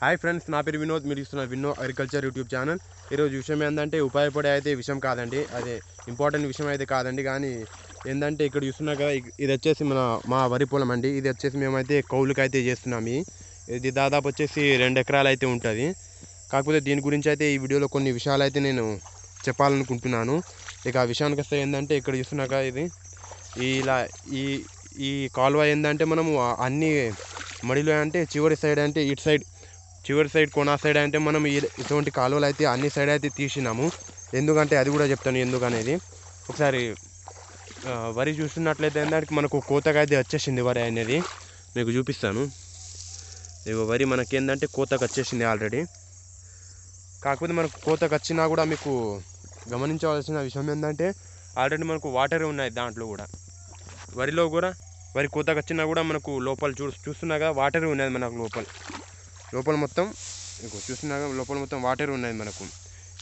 hi friends నా పేరు వినోద్ మీరు ఇస్తున్న వినో అగ్రికల్చర్ యూట్యూబ్ ఛానల్ ఈరోజు విషయం ఏంటంటే ఉపాయపడే అయితే విషయం కాదండి అదే ఇంపార్టెంట్ విషయం అయితే కాదండి కానీ ఏంటంటే ఇక్కడ చూస్తున్నా కదా ఇది వచ్చేసి మన మా వరి పొలం అండి ఇది వచ్చేసి మేమైతే కౌలుకి అయితే చేస్తున్నాము ఇది దాదాపు వచ్చేసి రెండు ఎకరాలు అయితే ఉంటుంది కాకపోతే దీని గురించి అయితే ఈ వీడియోలో కొన్ని విషయాలు అయితే నేను చెప్పాలనుకుంటున్నాను ఇక ఆ విషయానికి వస్తే ఏంటంటే ఇక్కడ చూస్తున్నాక ఇది ఇలా ఈ ఈ కాలువ ఏంటంటే మనము అన్ని మడిలో అంటే చివరి సైడ్ అంటే ఇటు సైడ్ చివరి సైడ్ కొనా సైడ్ అంటే మనం ఇటువంటి కాలువలు అయితే అన్ని సైడ్ అయితే తీసినాము ఎందుకంటే అది కూడా చెప్తాను ఎందుకనేది ఒకసారి వరి చూస్తున్నట్లయితే దానికి మనకు కోతగా అయితే వచ్చేసింది వరి అనేది మీకు చూపిస్తాను ఇక వరి మనకి ఏంటంటే కోతకు వచ్చేసింది ఆల్రెడీ కాకపోతే మనకు కోతకు వచ్చినా కూడా మీకు గమనించవలసిన విషయం ఏంటంటే ఆల్రెడీ మనకు వాటర్ ఉన్నాయి దాంట్లో కూడా వరిలో కూడా వరి కోతకు వచ్చినా కూడా మనకు లోపల చూ చూస్తున్నాగా వాటర్ ఉన్నది మనకు లోపల లోపల మొత్తం ఇంకో చూస్తున్నా లోపల మొత్తం వాటర్ ఉన్నాయి మనకు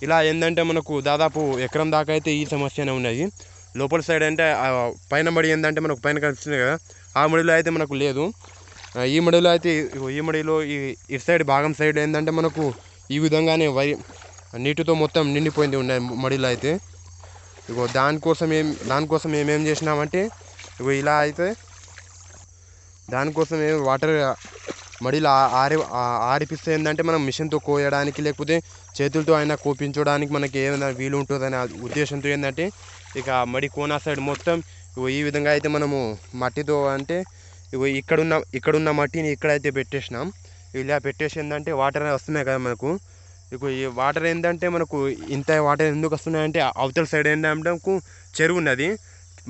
ఇలా ఏంటంటే మనకు దాదాపు ఎకరం దాకా అయితే ఈ సమస్యనే ఉన్నాయి లోపల సైడ్ అంటే పైన మడి ఏంటంటే మనకు పైన కనిపిస్తుంది కదా ఆ మడిలో అయితే మనకు లేదు ఈ మడిలో అయితే ఈ మడిలో ఈ ఇటు సైడ్ భాగం సైడ్ ఏంటంటే మనకు ఈ విధంగానే వై నీటితో మొత్తం నిండిపోయింది ఉన్నాయి మడిలో అయితే ఇగో దానికోసం ఏం దానికోసం ఏమేం చేసినామంటే ఇగో ఇలా అయితే దానికోసం ఏం వాటర్ మడిలో ఆరి ఆరిపిస్తే ఏంటంటే మనం మిషన్తో కోయడానికి లేకపోతే చేతులతో అయినా కోపించడానికి మనకి ఏమైనా వీలు ఉంటుందనే ఉద్దేశంతో ఏంటంటే ఇక మడి కోనా సైడ్ మొత్తం ఈ విధంగా అయితే మనము మట్టితో అంటే ఇక్కడున్న ఇక్కడున్న మట్టిని ఇక్కడైతే పెట్టేసినాం ఇలా పెట్టేసి ఏంటంటే వాటర్ వస్తున్నాయి కదా మనకు ఇక ఈ వాటర్ ఏంటంటే మనకు ఇంత వాటర్ ఎందుకు వస్తున్నాయంటే అవతల సైడ్ ఏంటంటే మనకు చెరువు ఉన్నది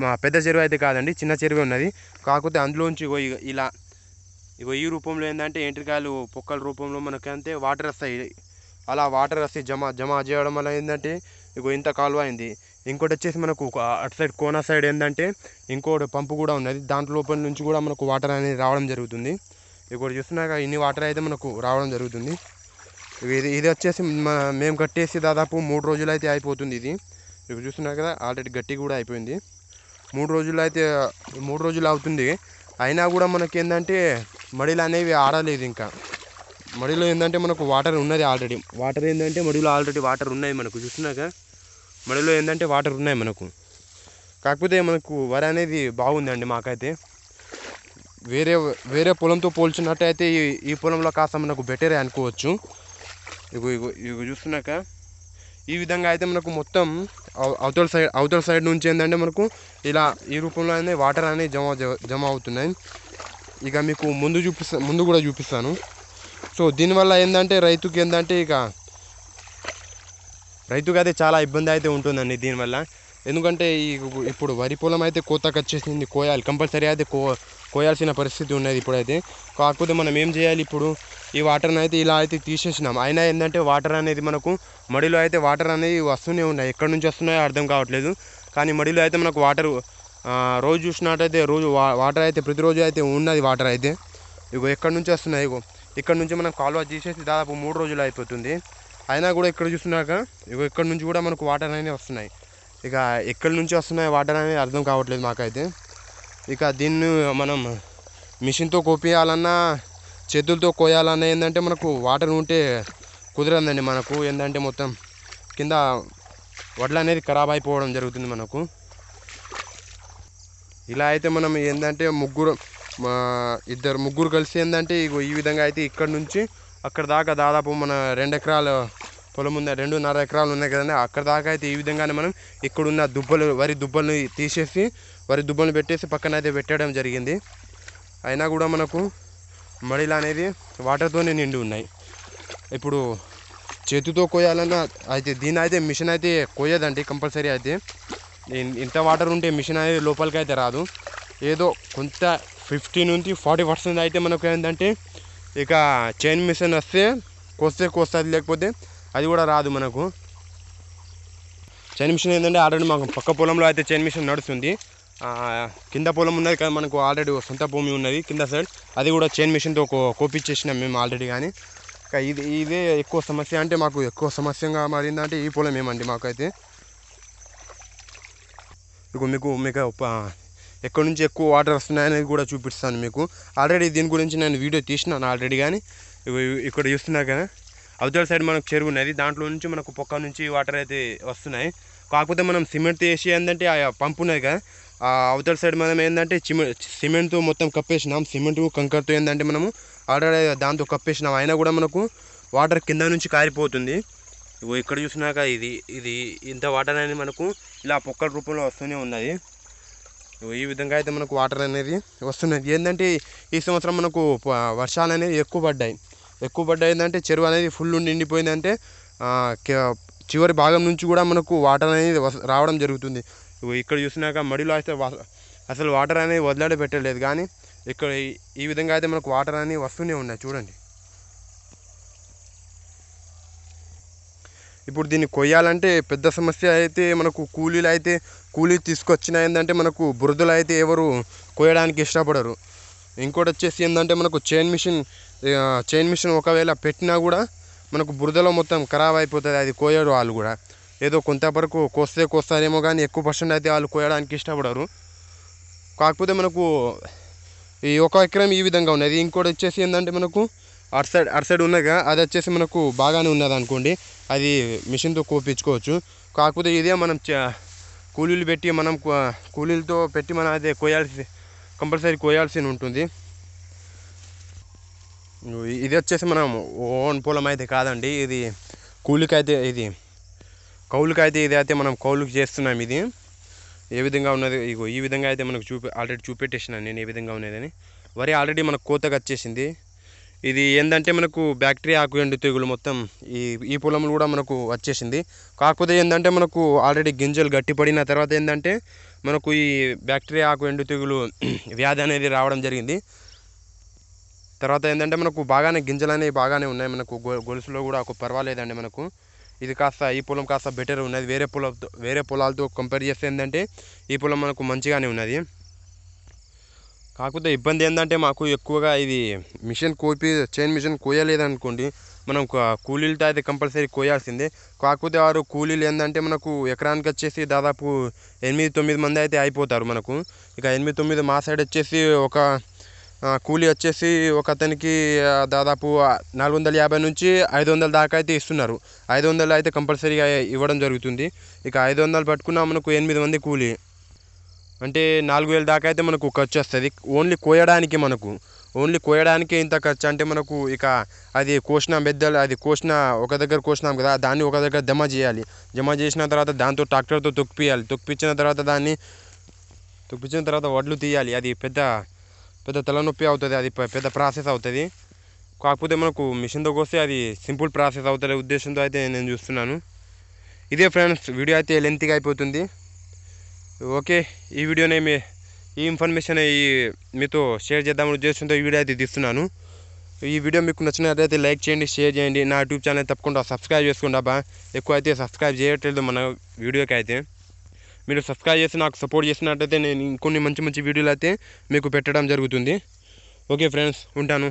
మా పెద్ద చెరువు అయితే కాదండి చిన్న చెరువు ఉన్నది కాకపోతే అందులోంచి ఇలా ఇగో ఈ రూపంలో ఏంటంటే ఎంట్రికాయలు పొక్కల రూపంలో మనకి అంతే వాటర్ వస్తాయి అలా వాటర్ వస్తే జమ జమ చేయడం వల్ల ఏంటంటే ఇగో ఇంత కాలువ అయింది ఇంకోటి వచ్చేసి మనకు అటు సైడ్ కోన సైడ్ ఏంటంటే ఇంకోటి పంపు కూడా ఉన్నది దాంట్లో లోపల నుంచి కూడా మనకు వాటర్ అనేది రావడం జరుగుతుంది ఇప్పుడు చూస్తున్నాక ఇన్ని వాటర్ అయితే మనకు రావడం జరుగుతుంది ఇది ఇది వచ్చేసి మేము కట్టేసి దాదాపు మూడు రోజులు అయితే అయిపోతుంది ఇది ఇప్పుడు చూస్తున్నా కదా ఆల్రెడీ గట్టి కూడా అయిపోయింది మూడు రోజులు అయితే మూడు రోజులు అవుతుంది అయినా కూడా మనకి ఏంటంటే మడిలు అనేవి ఆడలేదు ఇంకా మడిలో ఏంటంటే మనకు వాటర్ ఉన్నది ఆల్రెడీ వాటర్ ఏంటంటే మడిలో ఆల్రెడీ వాటర్ ఉన్నాయి మనకు చూస్తున్నాక మడిలో ఏంటంటే వాటర్ ఉన్నాయి మనకు కాకపోతే మనకు వరి అనేది బాగుందండి మాకైతే వేరే వేరే పొలంతో పోల్చినట్టయితే ఈ ఈ పొలంలో కాస్త మనకు బెటరే అనుకోవచ్చు ఇగో ఇగో ఇగో చూస్తున్నాక ఈ విధంగా అయితే మనకు మొత్తం అవతల సైడ్ అవతల సైడ్ నుంచి ఏంటంటే మనకు ఇలా ఈ రూపంలో అనేది వాటర్ అనేది జమ జమ అవుతున్నాయి ఇక మీకు ముందు చూపిస్తా ముందు కూడా చూపిస్తాను సో దీనివల్ల ఏంటంటే రైతుకి ఏంటంటే ఇక రైతుకి అయితే చాలా ఇబ్బంది అయితే ఉంటుందండి దీనివల్ల ఎందుకంటే ఈ ఇప్పుడు వరి పొలం అయితే కోతకు వచ్చేసింది కోయాలి కంపల్సరీ అయితే కో కోయాల్సిన పరిస్థితి ఉన్నది ఇప్పుడైతే కాకపోతే మనం ఏం చేయాలి ఇప్పుడు ఈ వాటర్ని అయితే ఇలా అయితే తీసేసినాం అయినా ఏంటంటే వాటర్ అనేది మనకు మడిలో అయితే వాటర్ అనేది వస్తూనే ఉన్నాయి ఎక్కడి నుంచి వస్తున్నాయో అర్థం కావట్లేదు కానీ మడిలో అయితే మనకు వాటర్ రోజు చూసినట్టయితే రోజు వాటర్ అయితే ప్రతిరోజు అయితే ఉన్నది వాటర్ అయితే ఇగో ఎక్కడి నుంచి వస్తున్నాయి ఇగో ఇక్కడ నుంచి మనం కాలువ తీసేసి దాదాపు మూడు రోజులు అయిపోతుంది అయినా కూడా ఇక్కడ చూస్తున్నాక ఇగో ఇక్కడ నుంచి కూడా మనకు వాటర్ అనేవి వస్తున్నాయి ఇక ఎక్కడి నుంచి వస్తున్నాయి వాటర్ అనేది అర్థం కావట్లేదు మాకైతే ఇక దీన్ని మనం మిషన్తో కోపియాలన్నా చేతులతో కోయాలన్నా ఏంటంటే మనకు వాటర్ ఉంటే కుదరదండి మనకు ఏంటంటే మొత్తం కింద వడ్లు అనేది ఖరాబ్ అయిపోవడం జరుగుతుంది మనకు ఇలా అయితే మనం ఏంటంటే ముగ్గురు ఇద్దరు ముగ్గురు కలిసి ఏంటంటే ఇగో ఈ విధంగా అయితే ఇక్కడ నుంచి అక్కడ దాకా దాదాపు మన రెండు ఎకరాల పొలం ఉంది రెండున్నర ఎకరాలు ఉన్నాయి కదండి అక్కడ దాకా అయితే ఈ విధంగానే మనం ఇక్కడున్న దుబ్బలు వరి దుబ్బల్ని తీసేసి వరి దుబ్బలు పెట్టేసి పక్కన అయితే పెట్టడం జరిగింది అయినా కూడా మనకు మడిలు అనేది వాటర్తోనే నిండి ఉన్నాయి ఇప్పుడు చేతితో కోయాలన్నా అయితే దీని అయితే మిషన్ అయితే కోయదండి కంపల్సరీ అయితే ఇంత వాటర్ ఉంటే మిషన్ అనేది లోపలికి అయితే రాదు ఏదో కొంత ఫిఫ్టీ నుంచి ఫార్టీ పర్సెంట్ అయితే మనకు ఏంటంటే ఇక చైన్ మిషన్ వస్తే కోస్తే కోస్తుంది లేకపోతే అది కూడా రాదు మనకు చైన్ మిషన్ ఏంటంటే ఆల్రెడీ మాకు పక్క పొలంలో అయితే చైన్ మిషన్ నడుస్తుంది కింద పొలం ఉన్నది కానీ మనకు ఆల్రెడీ సొంత భూమి ఉన్నది కింద సైడ్ అది కూడా చైన్ మిషన్తో కోపించేసినాం మేము ఆల్రెడీ కానీ ఇది ఇదే ఎక్కువ సమస్య అంటే మాకు ఎక్కువ సమస్యగా మారిందంటే ఈ పొలం ఏమండి మాకైతే మీకు మీకు మీకు ఎక్కడి నుంచి ఎక్కువ వాటర్ వస్తున్నాయనేది కూడా చూపిస్తాను మీకు ఆల్రెడీ దీని గురించి నేను వీడియో తీసినాను ఆల్రెడీ కానీ ఇక్కడ చూస్తున్నా కదా అవతల సైడ్ మనకు చెరువు ఉన్నది దాంట్లో నుంచి మనకు పొక్క నుంచి వాటర్ అయితే వస్తున్నాయి కాకపోతే మనం సిమెంట్ వేసి ఏంటంటే ఆ పంపు ఉన్నది కదా ఆ అవతల సైడ్ మనం ఏంటంటే సిమెంట్తో మొత్తం కప్పేసినాం సిమెంట్ కంకర్తో ఏంటంటే మనము ఆల్రెడీ దాంతో కప్పేసినాం అయినా కూడా మనకు వాటర్ కింద నుంచి కారిపోతుంది ఇవో ఇక్కడ చూసినాక ఇది ఇది ఇంత వాటర్ అనేది మనకు ఇలా పొక్కల రూపంలో వస్తూనే ఉన్నది ఈ విధంగా అయితే మనకు వాటర్ అనేది వస్తున్నది ఏంటంటే ఈ సంవత్సరం మనకు వర్షాలు అనేవి ఎక్కువ పడ్డాయి ఎక్కువ పడ్డాయిందంటే చెరువు అనేది ఫుల్ నిండిపోయిందంటే చివరి భాగం నుంచి కూడా మనకు వాటర్ అనేది రావడం జరుగుతుంది ఇక్కడ చూసినాక మడిలో అయితే అసలు వాటర్ అనేది వదిలాడే పెట్టలేదు కానీ ఇక్కడ ఈ విధంగా అయితే మనకు వాటర్ అనేది వస్తూనే ఉన్నాయి చూడండి ఇప్పుడు దీన్ని కొయ్యాలంటే పెద్ద సమస్య అయితే మనకు కూలీలు అయితే కూలీ తీసుకొచ్చిన ఏంటంటే మనకు బురదలు అయితే ఎవరు కొయ్యడానికి ఇష్టపడరు ఇంకోటి వచ్చేసి ఏంటంటే మనకు చైన్ మిషన్ చైన్ మిషన్ ఒకవేళ పెట్టినా కూడా మనకు బురదలో మొత్తం ఖరాబ్ అయిపోతుంది అది కోయడు వాళ్ళు కూడా ఏదో కొంతవరకు కోస్తే కోస్తారేమో కానీ ఎక్కువ పర్సెంట్ అయితే వాళ్ళు కోయడానికి ఇష్టపడరు కాకపోతే మనకు ఈ ఒక ఎకరం ఈ విధంగా ఉన్నది ఇంకోటి వచ్చేసి ఏంటంటే మనకు అటు సైడ్ అటు సైడ్ ఉన్నగా అది వచ్చేసి మనకు బాగానే ఉన్నది అనుకోండి అది మిషన్తో కోపించుకోవచ్చు కాకపోతే ఇదే మనం కూలీలు పెట్టి మనం కూలీలతో పెట్టి మనం అదే కోయాల్సి కంపల్సరీ కోయాల్సి ఉంటుంది ఇది వచ్చేసి మనం ఓన్ పొలం అయితే కాదండి ఇది కూలికైతే ఇది కౌలుకైతే ఇది అయితే మనం కౌలుకి చేస్తున్నాం ఇది ఏ విధంగా ఉన్నది ఇగో ఈ విధంగా అయితే మనకు చూపి ఆల్రెడీ చూపెట్టేసినాను నేను ఏ విధంగా ఉన్నదని వరి ఆల్రెడీ మనకు కోతకు వచ్చేసింది ఇది ఏంటంటే మనకు బ్యాక్టీరియా ఆకు ఎండు తెగులు మొత్తం ఈ ఈ పొలంలో కూడా మనకు వచ్చేసింది కాకపోతే ఏంటంటే మనకు ఆల్రెడీ గింజలు గట్టిపడిన తర్వాత ఏంటంటే మనకు ఈ బ్యాక్టీరియా ఆకు ఎండు తెగులు వ్యాధి అనేది రావడం జరిగింది తర్వాత ఏంటంటే మనకు బాగానే గింజలు అనేవి బాగానే ఉన్నాయి మనకు గొలుసులో కూడా ఒక పర్వాలేదండి మనకు ఇది కాస్త ఈ పొలం కాస్త బెటర్ ఉన్నది వేరే పొలంతో వేరే పొలాలతో కంపేర్ చేస్తే ఏంటంటే ఈ పొలం మనకు మంచిగానే ఉన్నది కాకపోతే ఇబ్బంది ఏంటంటే మాకు ఎక్కువగా ఇది మిషన్ కోపి చైన్ మిషన్ కోయలేదనుకోండి మనం కూలీలతో అయితే కంపల్సరీ కోయాల్సిందే కాకపోతే వారు కూలీలు ఏంటంటే మనకు ఎకరానికి వచ్చేసి దాదాపు ఎనిమిది తొమ్మిది మంది అయితే అయిపోతారు మనకు ఇక ఎనిమిది తొమ్మిది మా సైడ్ వచ్చేసి ఒక కూలీ వచ్చేసి ఒక అతనికి దాదాపు నాలుగు వందల యాభై నుంచి ఐదు వందల దాకా అయితే ఇస్తున్నారు ఐదు వందలు అయితే కంపల్సరీగా ఇవ్వడం జరుగుతుంది ఇక ఐదు వందలు పట్టుకున్నా మనకు ఎనిమిది మంది కూలీ అంటే నాలుగు వేల దాకా అయితే మనకు ఖర్చు వస్తుంది ఓన్లీ కోయడానికి మనకు ఓన్లీ కోయడానికి ఇంత ఖర్చు అంటే మనకు ఇక అది కోసిన బెద్దలు అది కోసిన ఒక దగ్గర కోసినాం కదా దాన్ని ఒక దగ్గర జమ చేయాలి జమ చేసిన తర్వాత దాంతో ట్రాక్టర్తో తొక్కిపియాలి తొక్కిపించిన తర్వాత దాన్ని తొక్కిపించిన తర్వాత వడ్లు తీయాలి అది పెద్ద పెద్ద తలనొప్పి అవుతుంది అది పెద్ద ప్రాసెస్ అవుతుంది కాకపోతే మనకు మిషన్తో కోస్తే అది సింపుల్ ప్రాసెస్ అవుతుంది ఉద్దేశంతో అయితే నేను చూస్తున్నాను ఇదే ఫ్రెండ్స్ వీడియో అయితే లెంత్గా అయిపోతుంది ఓకే ఈ వీడియోనే మీ ఈ ఇన్ఫర్మేషన్ ఈ మీతో షేర్ చేద్దామని ఉద్దేశంతో ఈ వీడియో అయితే తీస్తున్నాను ఈ వీడియో మీకు నచ్చినట్లయితే లైక్ చేయండి షేర్ చేయండి నా యూట్యూబ్ ఛానల్ తప్పకుండా సబ్స్క్రైబ్ చేసుకోండి అబ్బా ఎక్కువ అయితే సబ్స్క్రైబ్ చేయట్లేదు మన వీడియోకి అయితే మీరు సబ్స్క్రైబ్ చేసి నాకు సపోర్ట్ చేసినట్టయితే నేను ఇంకొన్ని మంచి మంచి వీడియోలు అయితే మీకు పెట్టడం జరుగుతుంది ఓకే ఫ్రెండ్స్ ఉంటాను